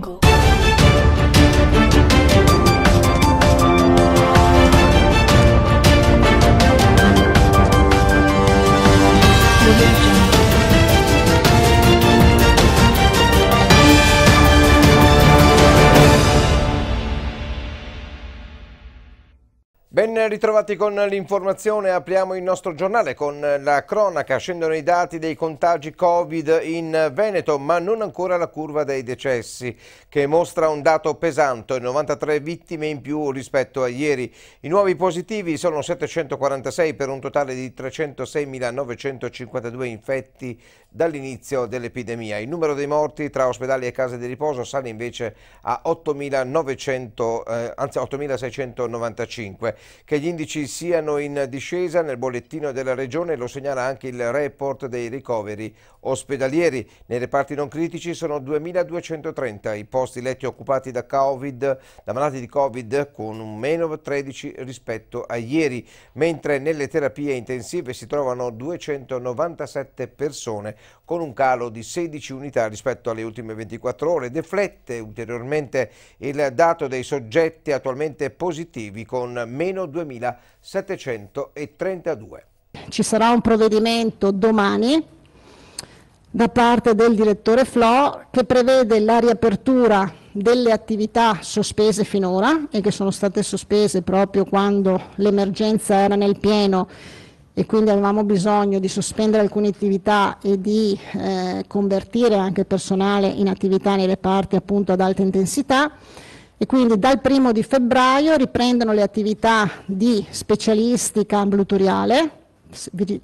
jungle. ritrovati con l'informazione, apriamo il nostro giornale con la cronaca, scendono i dati dei contagi Covid in Veneto, ma non ancora la curva dei decessi, che mostra un dato pesante, 93 vittime in più rispetto a ieri. I nuovi positivi sono 746 per un totale di 306.952 infetti dall'inizio dell'epidemia. Il numero dei morti tra ospedali e case di riposo sale invece a 8.695 che gli indici siano in discesa nel bollettino della regione lo segnala anche il report dei ricoveri ospedalieri. Nei reparti non critici sono 2.230 i posti letti occupati da, COVID, da malati di Covid con un meno 13 rispetto a ieri, mentre nelle terapie intensive si trovano 297 persone, con un calo di 16 unità rispetto alle ultime 24 ore. Deflette ulteriormente il dato dei soggetti attualmente positivi con meno 2732. Ci sarà un provvedimento domani da parte del direttore Flo che prevede la riapertura delle attività sospese finora e che sono state sospese proprio quando l'emergenza era nel pieno e quindi avevamo bisogno di sospendere alcune attività e di eh, convertire anche il personale in attività nei reparti appunto ad alta intensità e quindi dal primo di febbraio riprendono le attività di specialistica ambulatoriale.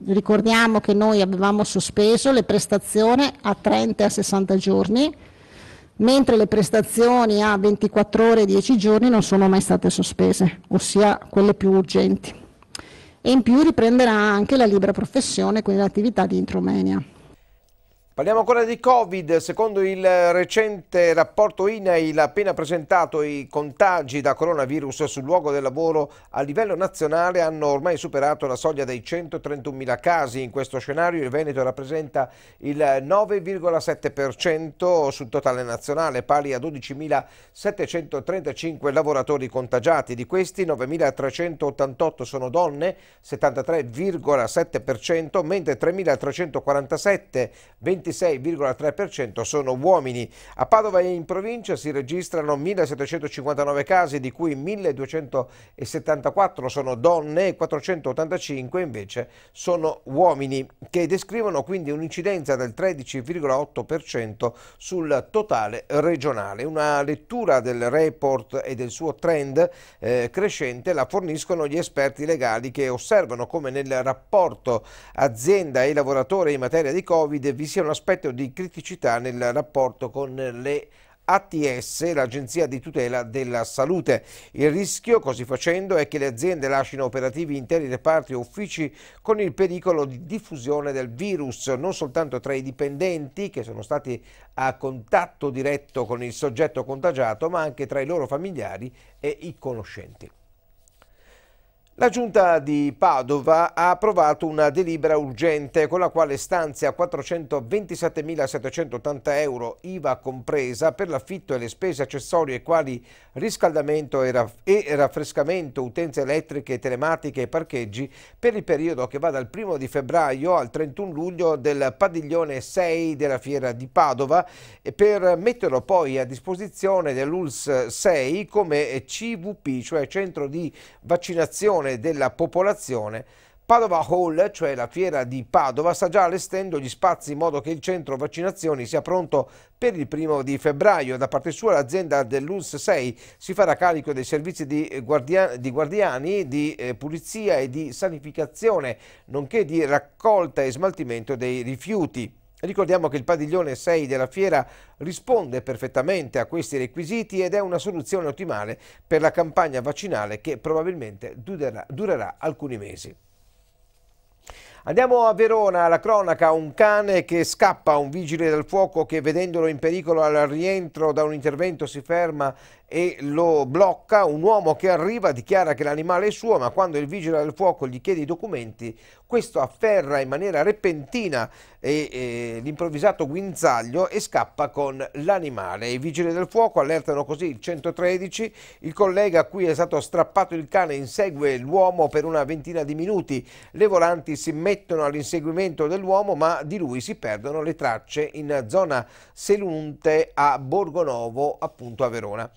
Ricordiamo che noi avevamo sospeso le prestazioni a 30 a 60 giorni, mentre le prestazioni a 24 ore e 10 giorni non sono mai state sospese, ossia quelle più urgenti e in più riprenderà anche la libera professione, quindi l'attività di intromania. Parliamo ancora di Covid, secondo il recente rapporto INAIL appena presentato i contagi da coronavirus sul luogo del lavoro a livello nazionale hanno ormai superato la soglia dei 131.000 casi, in questo scenario il Veneto rappresenta il 9,7% sul totale nazionale pari a 12.735 lavoratori contagiati, di questi 9.388 sono donne, 73,7% mentre 3.347, 20 26,3% sono uomini. A Padova e in provincia si registrano 1.759 casi, di cui 1.274 sono donne e 485 invece sono uomini, che descrivono quindi un'incidenza del 13,8% sul totale regionale. Una lettura del report e del suo trend eh, crescente la forniscono gli esperti legali che osservano come nel rapporto azienda e lavoratore in materia di Covid vi sia una aspetto di criticità nel rapporto con le ATS, l'Agenzia di tutela della salute. Il rischio, così facendo, è che le aziende lasciano operativi interi reparti o uffici con il pericolo di diffusione del virus, non soltanto tra i dipendenti che sono stati a contatto diretto con il soggetto contagiato, ma anche tra i loro familiari e i conoscenti. La Giunta di Padova ha approvato una delibera urgente con la quale stanzia 427.780 euro IVA compresa per l'affitto e le spese accessorie quali riscaldamento e, raffrescamento, utenze elettriche, telematiche e parcheggi per il periodo che va dal 1 di febbraio al 31 luglio del padiglione 6 della Fiera di Padova e per metterlo poi a disposizione dell'ULS 6 come CVP, cioè Centro di Vaccinazione riduzione della popolazione, Padova Hall, cioè la fiera di Padova, sta già allestendo gli spazi in modo che il centro vaccinazioni sia pronto per il primo di febbraio. Da parte sua l'azienda dell'ULS 6 si farà carico dei servizi di, eh, guardia di guardiani, di eh, pulizia e di sanificazione, nonché di raccolta e smaltimento dei rifiuti. Ricordiamo che il padiglione 6 della fiera risponde perfettamente a questi requisiti ed è una soluzione ottimale per la campagna vaccinale che probabilmente durerà, durerà alcuni mesi. Andiamo a Verona, la cronaca, un cane che scappa un vigile del fuoco che vedendolo in pericolo al rientro da un intervento si ferma e lo blocca, un uomo che arriva dichiara che l'animale è suo, ma quando il vigile del fuoco gli chiede i documenti, questo afferra in maniera repentina e, e, l'improvvisato guinzaglio e scappa con l'animale. I vigili del fuoco allertano così il 113, il collega a cui è stato strappato il cane insegue l'uomo per una ventina di minuti, le volanti si mettono mettono all'inseguimento dell'uomo ma di lui si perdono le tracce in zona Selunte a Borgonovo appunto a Verona.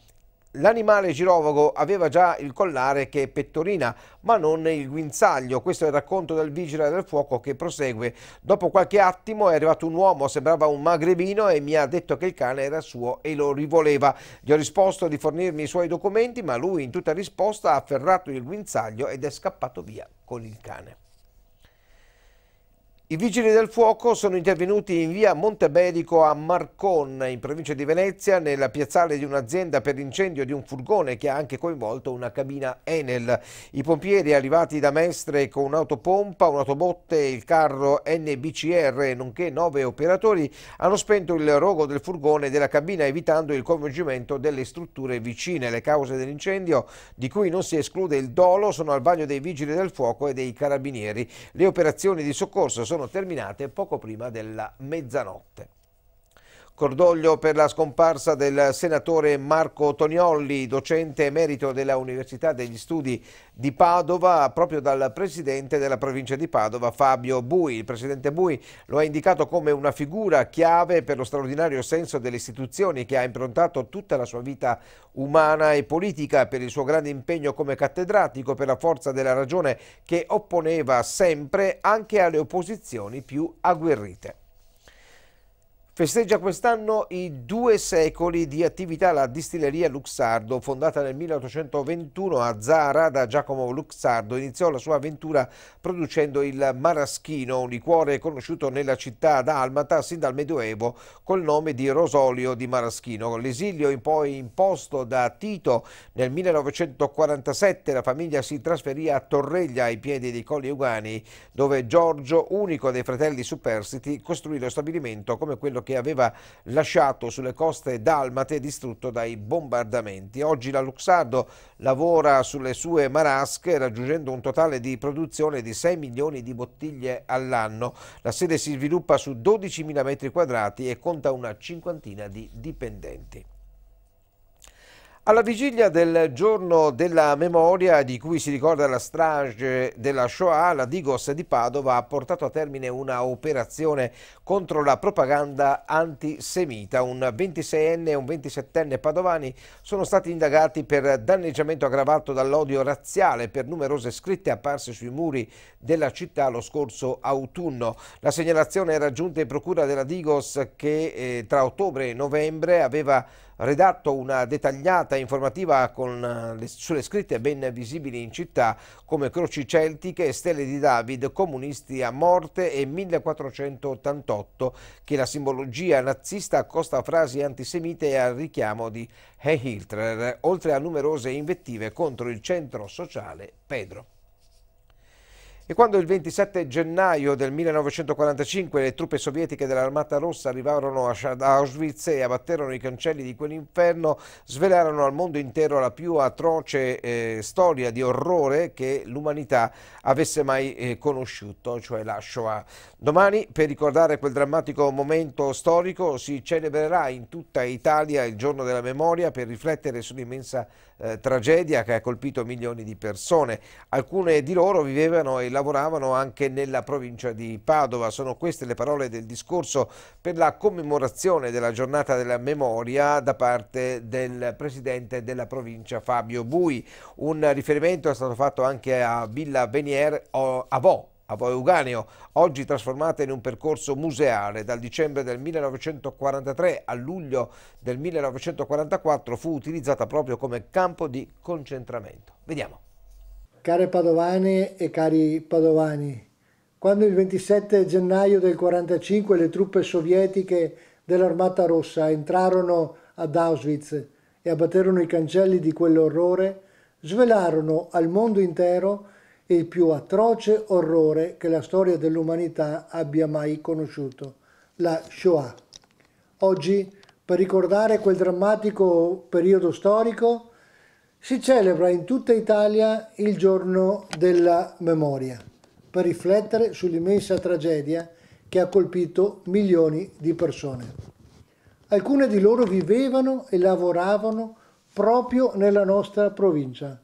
L'animale girovago aveva già il collare che pettorina, ma non il guinzaglio. Questo è il racconto del vigile del fuoco che prosegue. Dopo qualche attimo è arrivato un uomo, sembrava un magrebino e mi ha detto che il cane era suo e lo rivoleva. Gli ho risposto di fornirmi i suoi documenti, ma lui in tutta risposta ha afferrato il guinzaglio ed è scappato via con il cane. I vigili del fuoco sono intervenuti in via Montebelico a Marcon, in provincia di Venezia, nella piazzale di un'azienda per l'incendio di un furgone che ha anche coinvolto una cabina Enel. I pompieri arrivati da Mestre con un'autopompa, un'autobotte il carro NBCR, nonché nove operatori, hanno spento il rogo del furgone e della cabina evitando il coinvolgimento delle strutture vicine. Le cause dell'incendio, di cui non si esclude il dolo, sono al vaglio dei vigili del fuoco e dei carabinieri. Le operazioni di soccorso sono sono terminate poco prima della mezzanotte. Cordoglio per la scomparsa del senatore Marco Toniolli, docente emerito della Università degli Studi di Padova, proprio dal presidente della provincia di Padova, Fabio Bui. Il presidente Bui lo ha indicato come una figura chiave per lo straordinario senso delle istituzioni che ha improntato tutta la sua vita umana e politica, per il suo grande impegno come cattedratico, per la forza della ragione che opponeva sempre anche alle opposizioni più agguerrite. Festeggia quest'anno i due secoli di attività la distilleria Luxardo, fondata nel 1821 a Zara da Giacomo Luxardo. Iniziò la sua avventura producendo il maraschino, un liquore conosciuto nella città d'Almata sin dal Medioevo col nome di Rosolio di Maraschino. L'esilio poi imposto da Tito nel 1947 la famiglia si trasferì a Torreglia ai piedi dei Colli Ugani, dove Giorgio, unico dei fratelli superstiti, costruì lo stabilimento come quello che che aveva lasciato sulle coste dalmate distrutto dai bombardamenti. Oggi la Luxardo lavora sulle sue marasche raggiungendo un totale di produzione di 6 milioni di bottiglie all'anno. La sede si sviluppa su 12.000 metri quadrati e conta una cinquantina di dipendenti. Alla vigilia del giorno della memoria di cui si ricorda la strage della Shoah, la Digos di Padova ha portato a termine una operazione contro la propaganda antisemita. Un 26enne e un 27enne padovani sono stati indagati per danneggiamento aggravato dall'odio razziale per numerose scritte apparse sui muri della città lo scorso autunno. La segnalazione era giunta in procura della Digos che eh, tra ottobre e novembre aveva redatto una dettagliata informativa eh, le, sulle scritte ben visibili in città come croci celtiche e stelle di David, comunisti a morte e 1488, che la simbologia nazista accosta a frasi antisemite e al richiamo di Hitler, oltre a numerose invettive contro il centro sociale Pedro. E quando il 27 gennaio del 1945 le truppe sovietiche dell'Armata Rossa arrivarono a Auschwitz e abbatterono i cancelli di quell'inferno, svelarono al mondo intero la più atroce eh, storia di orrore che l'umanità avesse mai eh, conosciuto, cioè la Shoah. Domani, per ricordare quel drammatico momento storico, si celebrerà in tutta Italia il giorno della memoria per riflettere sull'immensa storia eh, tragedia che ha colpito milioni di persone. Alcune di loro vivevano e lavoravano anche nella provincia di Padova. Sono queste le parole del discorso per la commemorazione della giornata della memoria da parte del presidente della provincia Fabio Bui. Un riferimento è stato fatto anche a Villa Venier a Vaux a Vauganeo, oggi trasformata in un percorso museale. Dal dicembre del 1943 a luglio del 1944 fu utilizzata proprio come campo di concentramento. Vediamo. Care padovane e cari padovani, quando il 27 gennaio del 1945 le truppe sovietiche dell'Armata Rossa entrarono ad Auschwitz e abbatterono i cancelli di quell'orrore, svelarono al mondo intero il più atroce orrore che la storia dell'umanità abbia mai conosciuto, la Shoah. Oggi, per ricordare quel drammatico periodo storico, si celebra in tutta Italia il giorno della memoria, per riflettere sull'immensa tragedia che ha colpito milioni di persone. Alcune di loro vivevano e lavoravano proprio nella nostra provincia.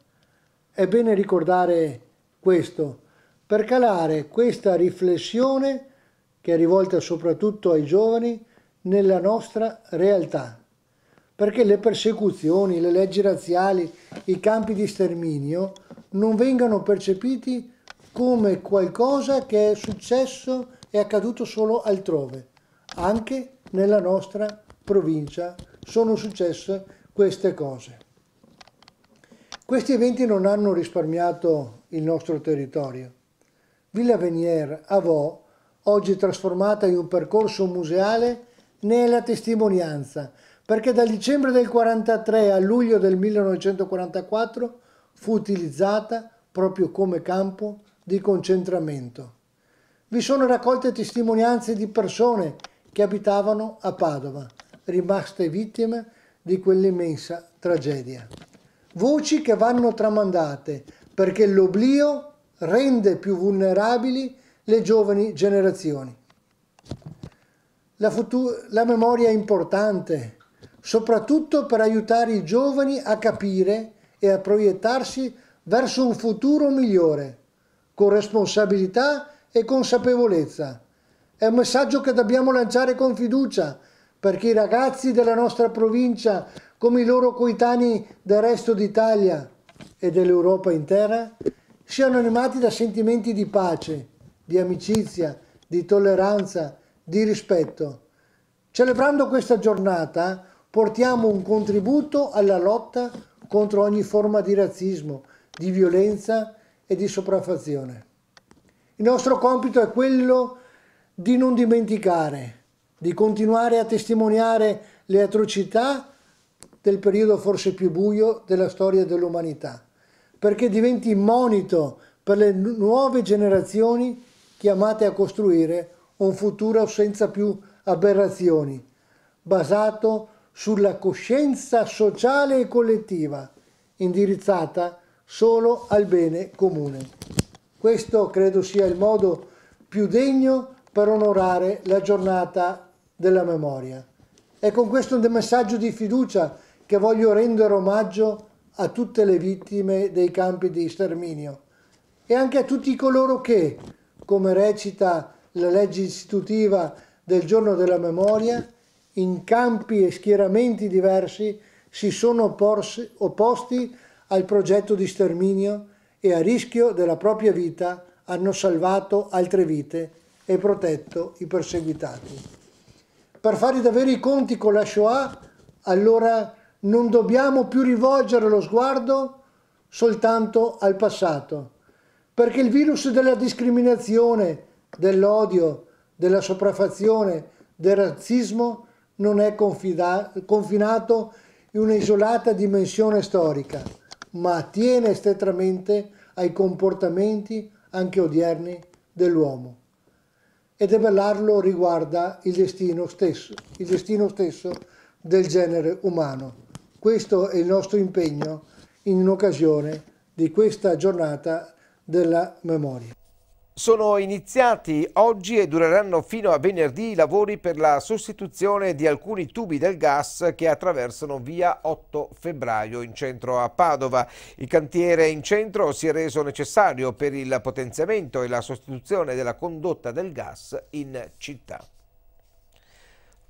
È bene ricordare questo, per calare questa riflessione che è rivolta soprattutto ai giovani nella nostra realtà. Perché le persecuzioni, le leggi razziali, i campi di sterminio non vengano percepiti come qualcosa che è successo e accaduto solo altrove, anche nella nostra provincia sono successe queste cose. Questi eventi non hanno risparmiato il nostro territorio. Villa Venier a Vaux, oggi trasformata in un percorso museale, ne è la testimonianza, perché dal dicembre del 1943 a luglio del 1944 fu utilizzata proprio come campo di concentramento. Vi sono raccolte testimonianze di persone che abitavano a Padova, rimaste vittime di quell'immensa tragedia. Voci che vanno tramandate perché l'oblio rende più vulnerabili le giovani generazioni. La, la, memoria è importante, soprattutto per aiutare i giovani a capire e a proiettarsi verso un futuro migliore, con responsabilità e consapevolezza. È un messaggio che dobbiamo lanciare con fiducia, perché i ragazzi della nostra provincia, come i loro coetanei del resto d'Italia, e dell'Europa intera siano animati da sentimenti di pace, di amicizia, di tolleranza, di rispetto. Celebrando questa giornata portiamo un contributo alla lotta contro ogni forma di razzismo, di violenza e di sopraffazione. Il nostro compito è quello di non dimenticare, di continuare a testimoniare le atrocità del periodo forse più buio della storia dell'umanità perché diventi monito per le nuove generazioni chiamate a costruire un futuro senza più aberrazioni, basato sulla coscienza sociale e collettiva, indirizzata solo al bene comune. Questo credo sia il modo più degno per onorare la giornata della memoria. È con questo messaggio di fiducia che voglio rendere omaggio a a tutte le vittime dei campi di sterminio e anche a tutti coloro che, come recita la legge istitutiva del giorno della memoria, in campi e schieramenti diversi si sono opporsi, opposti al progetto di sterminio e a rischio della propria vita hanno salvato altre vite e protetto i perseguitati. Per fare davvero i conti con la Shoah, allora non dobbiamo più rivolgere lo sguardo soltanto al passato, perché il virus della discriminazione, dell'odio, della sopraffazione, del razzismo non è confinato in un'isolata dimensione storica, ma attiene estetramente ai comportamenti anche odierni dell'uomo. E debellarlo riguarda il destino stesso, il destino stesso del genere umano. Questo è il nostro impegno in occasione di questa giornata della memoria. Sono iniziati oggi e dureranno fino a venerdì i lavori per la sostituzione di alcuni tubi del gas che attraversano via 8 febbraio in centro a Padova. Il cantiere in centro si è reso necessario per il potenziamento e la sostituzione della condotta del gas in città.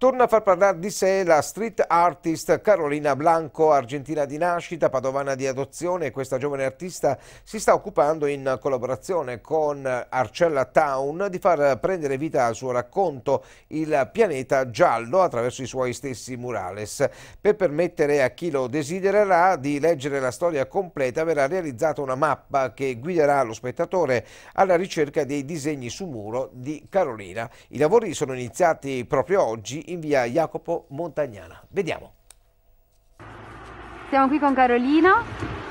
Torna a far parlare di sé la street artist Carolina Blanco, argentina di nascita, padovana di adozione. Questa giovane artista si sta occupando in collaborazione con Arcella Town di far prendere vita al suo racconto Il pianeta giallo attraverso i suoi stessi murales. Per permettere a chi lo desidererà di leggere la storia completa verrà realizzata una mappa che guiderà lo spettatore alla ricerca dei disegni su muro di Carolina. I lavori sono iniziati proprio oggi in via Jacopo Montagnana. Vediamo. Siamo qui con Carolina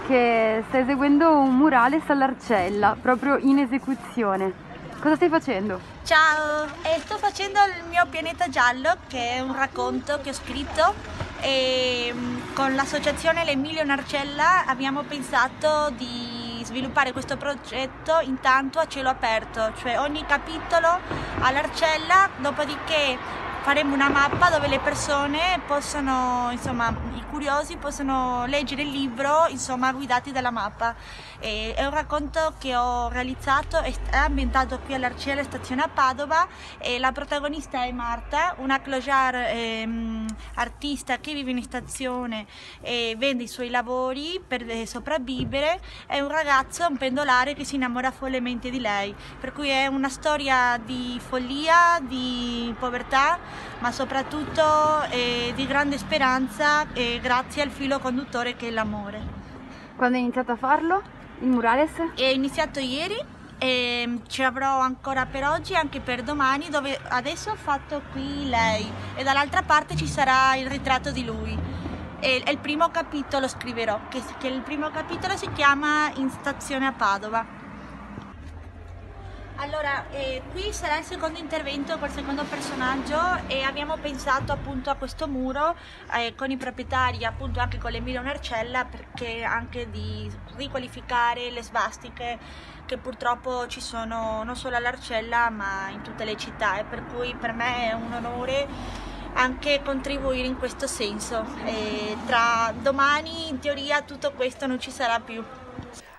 che sta eseguendo un murale all'arcella, proprio in esecuzione. Cosa stai facendo? Ciao, eh, sto facendo il mio pianeta giallo che è un racconto che ho scritto e mm, con l'associazione L'Emilio Narcella abbiamo pensato di sviluppare questo progetto intanto a cielo aperto, cioè ogni capitolo all'Arcella, dopodiché faremo una mappa dove le persone possono, insomma, i curiosi possono leggere il libro, insomma, guidati dalla mappa. E è un racconto che ho realizzato, è ambientato qui all'Arcella Stazione a Padova e la protagonista è Marta, una clojar ehm, artista che vive in stazione e vende i suoi lavori per eh, sopravvivere, è un ragazzo, un pendolare che si innamora follemente di lei, per cui è una storia di follia, di povertà ma soprattutto eh, di grande speranza eh, grazie al filo conduttore che è l'amore. Quando hai iniziato a farlo, il murales? È iniziato ieri e mm, ci avrò ancora per oggi e anche per domani dove adesso ho fatto qui lei e dall'altra parte ci sarà il ritratto di lui. E il primo capitolo scriverò, che il primo capitolo si chiama In stazione a Padova. Allora, eh, qui sarà il secondo intervento col secondo personaggio e abbiamo pensato appunto a questo muro eh, con i proprietari, appunto anche con l'Emilio Narcella, perché anche di riqualificare le svastiche che purtroppo ci sono non solo all'Arcella ma in tutte le città e per cui per me è un onore anche contribuire in questo senso. E tra domani in teoria tutto questo non ci sarà più.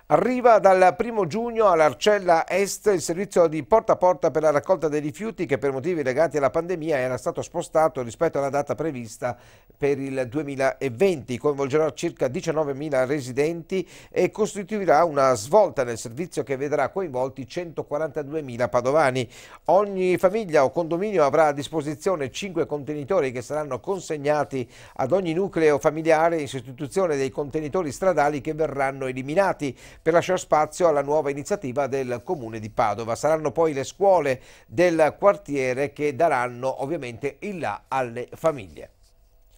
Arriva dal 1 giugno all'Arcella Est il servizio di porta a porta per la raccolta dei rifiuti che per motivi legati alla pandemia era stato spostato rispetto alla data prevista per il 2020. Coinvolgerà circa 19.000 residenti e costituirà una svolta nel servizio che vedrà coinvolti 142.000 padovani. Ogni famiglia o condominio avrà a disposizione 5 contenitori che saranno consegnati ad ogni nucleo familiare in sostituzione dei contenitori stradali che verranno eliminati per lasciare spazio alla nuova iniziativa del Comune di Padova. Saranno poi le scuole del quartiere che daranno ovviamente il là alle famiglie.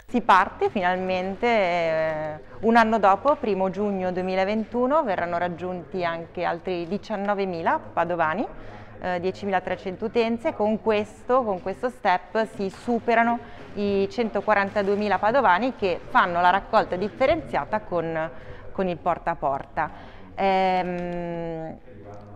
Si parte finalmente, eh, un anno dopo, primo giugno 2021, verranno raggiunti anche altri 19.000 padovani, 10.300 eh, utenze, con questo, con questo step si superano i 142.000 padovani che fanno la raccolta differenziata con, con il porta a porta ehm,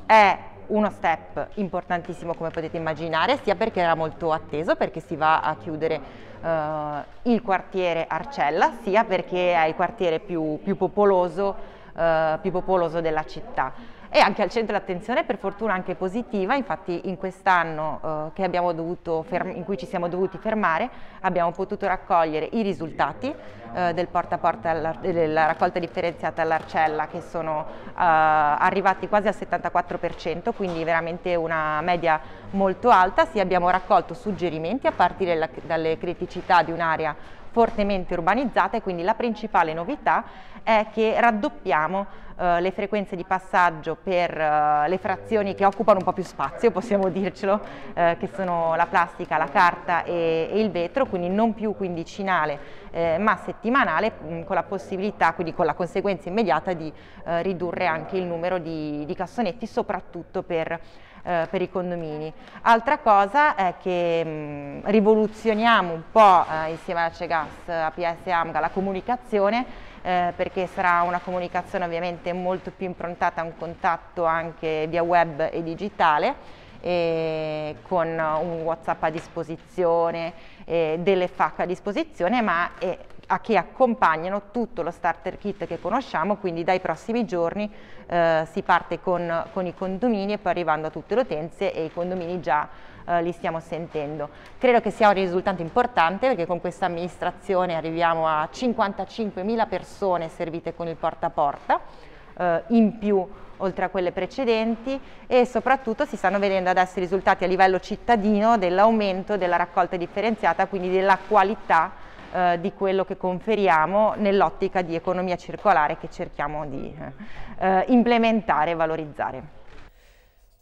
è uno step importantissimo come potete immaginare, sia perché era molto atteso, perché si va a chiudere eh, il quartiere Arcella, sia perché è il quartiere più, più popoloso, eh, più popoloso della città e anche al centro d'attenzione per fortuna anche positiva, infatti in quest'anno eh, in cui ci siamo dovuti fermare abbiamo potuto raccogliere i risultati eh, del porta a porta della raccolta differenziata all'arcella che sono eh, arrivati quasi al 74%, quindi veramente una media molto alta, sì abbiamo raccolto suggerimenti a partire la, dalle criticità di un'area fortemente urbanizzata e quindi la principale novità è che raddoppiamo eh, le frequenze di passaggio per eh, le frazioni che occupano un po' più spazio, possiamo dircelo, eh, che sono la plastica, la carta e, e il vetro, quindi non più quindicinale eh, ma settimanale mh, mm, con la possibilità, quindi con la conseguenza immediata di eh, ridurre anche il numero di, di cassonetti soprattutto per eh, per i condomini. Altra cosa è che mh, mm, rivoluzioniamo un po' eh, insieme a Cegas, eh, APS e AMGA la comunicazione eh, perché sarà una comunicazione ovviamente molto più improntata a un contatto anche via web e digitale e con un whatsapp a disposizione, delle FAC a disposizione ma è a che accompagnano tutto lo starter kit che conosciamo, quindi dai prossimi giorni eh, si parte con, con, i condomini e poi arrivando a tutte le utenze e i condomini già eh, li stiamo sentendo. Credo che sia un risultato importante perché con questa amministrazione arriviamo a 55.000 persone servite con il porta a porta, eh, in più oltre a quelle precedenti e soprattutto si stanno vedendo adesso i risultati a livello cittadino dell'aumento della raccolta differenziata, quindi della qualità eh, di quello che conferiamo nell'ottica di economia circolare che cerchiamo di eh, eh implementare e valorizzare.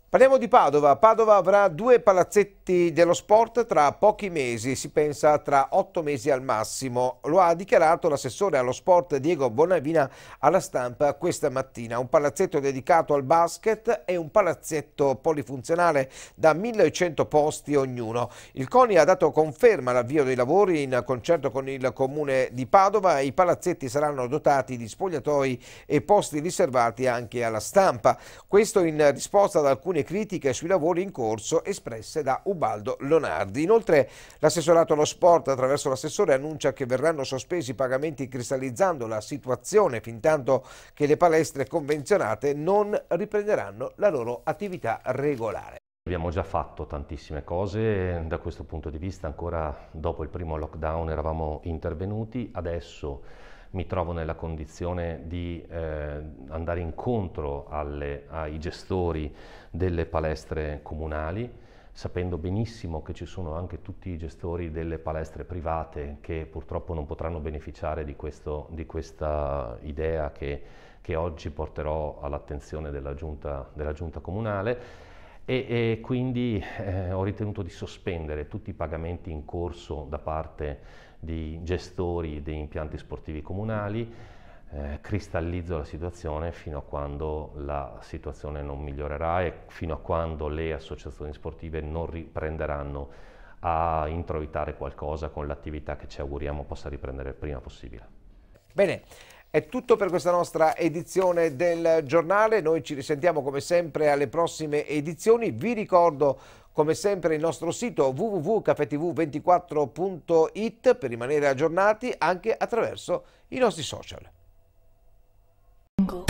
Parliamo di Padova. Padova avrà due palazzetti diritti dello sport tra pochi mesi, si pensa tra otto mesi al massimo. Lo ha dichiarato l'assessore allo sport Diego Bonavina alla stampa questa mattina. Un palazzetto dedicato al basket e un palazzetto polifunzionale da 1100 posti ognuno. Il CONI ha dato conferma all'avvio dei lavori in concerto con il comune di Padova. I palazzetti saranno dotati di spogliatoi e posti riservati anche alla stampa. Questo in risposta ad alcune critiche sui lavori in corso espresse da Ubaldo. Ubaldo Leonardi. Inoltre l'assessorato allo sport attraverso l'assessore annuncia che verranno sospesi i pagamenti cristallizzando la situazione fin tanto che le palestre convenzionate non riprenderanno la loro attività regolare. Abbiamo già fatto tantissime cose da questo punto di vista, ancora dopo il primo lockdown eravamo intervenuti, adesso mi trovo nella condizione di eh, andare incontro alle, ai gestori delle palestre comunali sapendo benissimo che ci sono anche tutti i gestori delle palestre private che purtroppo non potranno beneficiare di, questo, di questa idea che, che, oggi porterò all'attenzione della giunta, della giunta comunale e, e quindi eh, ho ritenuto di sospendere tutti i pagamenti in corso da parte di gestori di impianti sportivi comunali eh, cristallizzo la situazione fino a quando la situazione non migliorerà e fino a quando le associazioni sportive non riprenderanno a introitare qualcosa con l'attività che ci auguriamo possa riprendere il prima possibile. Bene. È tutto per questa nostra edizione del giornale, noi ci risentiamo come sempre alle prossime edizioni, vi ricordo come sempre il nostro sito www.cafetv24.it per rimanere aggiornati anche attraverso i nostri social. angle